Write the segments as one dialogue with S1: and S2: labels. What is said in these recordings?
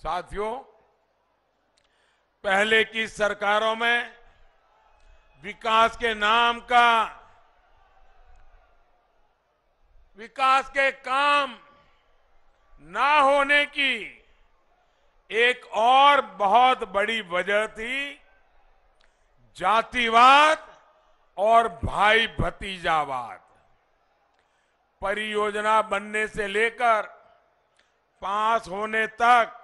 S1: साथियों पहले की सरकारों में विकास के नाम का विकास के काम ना होने की एक और बहुत बड़ी वजह थी जातिवाद और भाई भतीजावाद परियोजना बनने से लेकर पास होने तक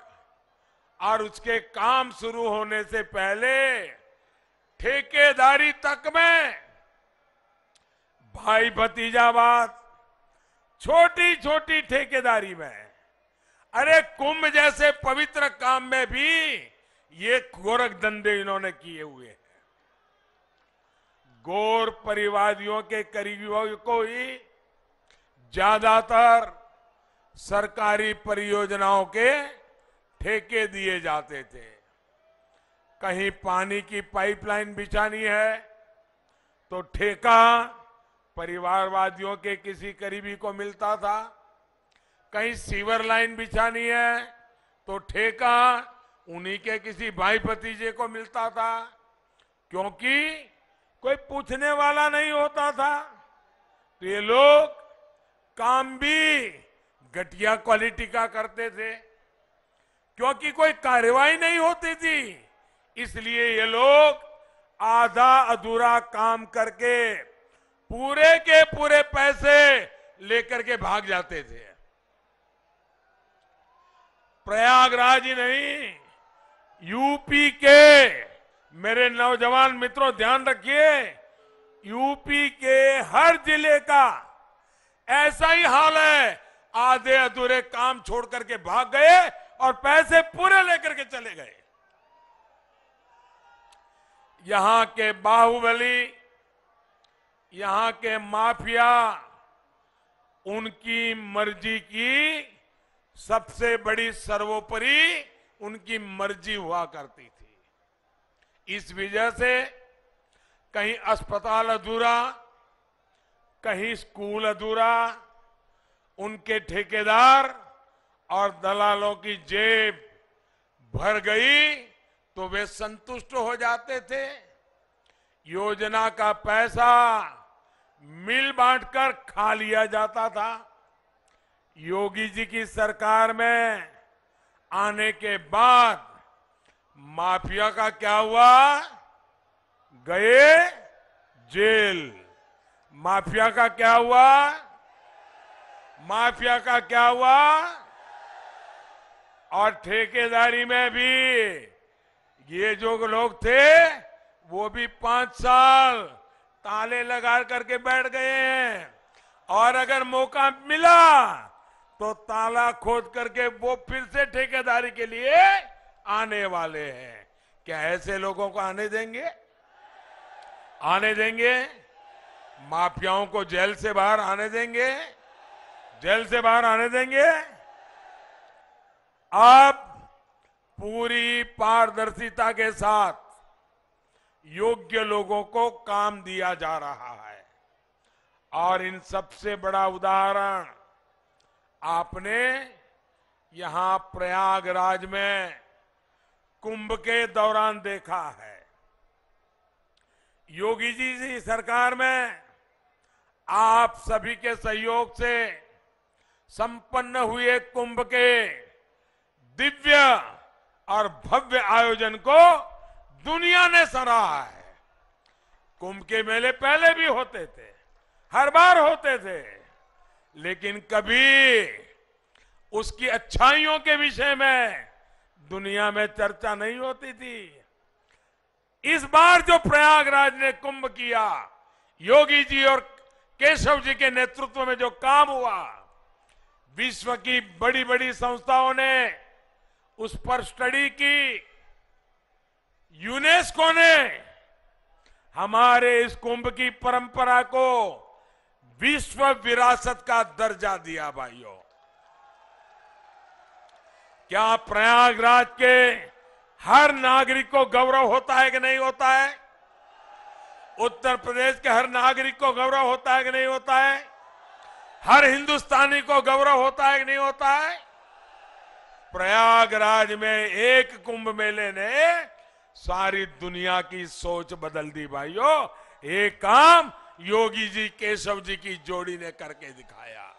S1: और उसके काम शुरू होने से पहले ठेकेदारी तक में भाई भतीजावाद छोटी छोटी ठेकेदारी में अरे कुंभ जैसे पवित्र काम में भी ये गोरख धंधे इन्होंने किए हुए हैं गोर परिवादियों के करीबियों को ही ज्यादातर सरकारी परियोजनाओं के ठेके दिए जाते थे कहीं पानी की पाइपलाइन बिछानी है तो ठेका परिवारवादियों के किसी करीबी को मिलता था कहीं सीवर लाइन बिछानी है तो ठेका उन्हीं के किसी भाई भतीजे को मिलता था क्योंकि कोई पूछने वाला नहीं होता था तो ये लोग काम भी घटिया क्वालिटी का करते थे क्योंकि कोई कार्रवाई नहीं होती थी इसलिए ये लोग आधा अधूरा काम करके पूरे के पूरे पैसे लेकर के भाग जाते थे प्रयागराज ही नहीं यूपी के मेरे नौजवान मित्रों ध्यान रखिए यूपी के हर जिले का ऐसा ही हाल है आधे अधूरे काम छोड़ करके भाग गए और पैसे पूरे लेकर के चले गए यहां के बाहुबली यहां के माफिया उनकी मर्जी की सबसे बड़ी सर्वोपरि उनकी मर्जी हुआ करती थी इस वजह से कहीं अस्पताल अधूरा कहीं स्कूल अधूरा उनके ठेकेदार और दलालों की जेब भर गई तो वे संतुष्ट हो जाते थे योजना का पैसा मिल बांटकर खा लिया जाता था योगी जी की सरकार में आने के बाद माफिया का क्या हुआ गए जेल माफिया का क्या हुआ माफिया का क्या हुआ और ठेकेदारी में भी ये जो लोग थे वो भी पांच साल ताले लगा करके बैठ गए हैं और अगर मौका मिला तो ताला खोद करके वो फिर से ठेकेदारी के लिए आने वाले हैं क्या ऐसे लोगों को आने देंगे आने देंगे माफियाओं को जेल से बाहर आने देंगे जेल से बाहर आने देंगे अब पूरी पारदर्शिता के साथ योग्य लोगों को काम दिया जा रहा है और इन सबसे बड़ा उदाहरण आपने यहां प्रयागराज में कुंभ के दौरान देखा है योगी जी की सरकार में आप सभी के सहयोग से संपन्न हुए कुंभ के दिव्य और भव्य आयोजन को दुनिया ने सराहा है कुंभ के मेले पहले भी होते थे हर बार होते थे लेकिन कभी उसकी अच्छाइयों के विषय में दुनिया में चर्चा नहीं होती थी इस बार जो प्रयागराज ने कुंभ किया योगी जी और केशव जी के नेतृत्व में जो काम हुआ विश्व की बड़ी बड़ी संस्थाओं ने उस पर स्टडी की यूनेस्को ने हमारे इस कुंभ की परंपरा को विश्व विरासत का दर्जा दिया भाइयों क्या प्रयागराज के हर नागरिक को गौरव होता है कि नहीं होता है उत्तर प्रदेश के हर नागरिक को गौरव होता है कि नहीं होता है हर हिंदुस्तानी को गौरव होता है कि नहीं होता है प्रयागराज में एक कुंभ मेले ने सारी दुनिया की सोच बदल दी भाइयों एक काम योगी जी केशव जी की जोड़ी ने करके दिखाया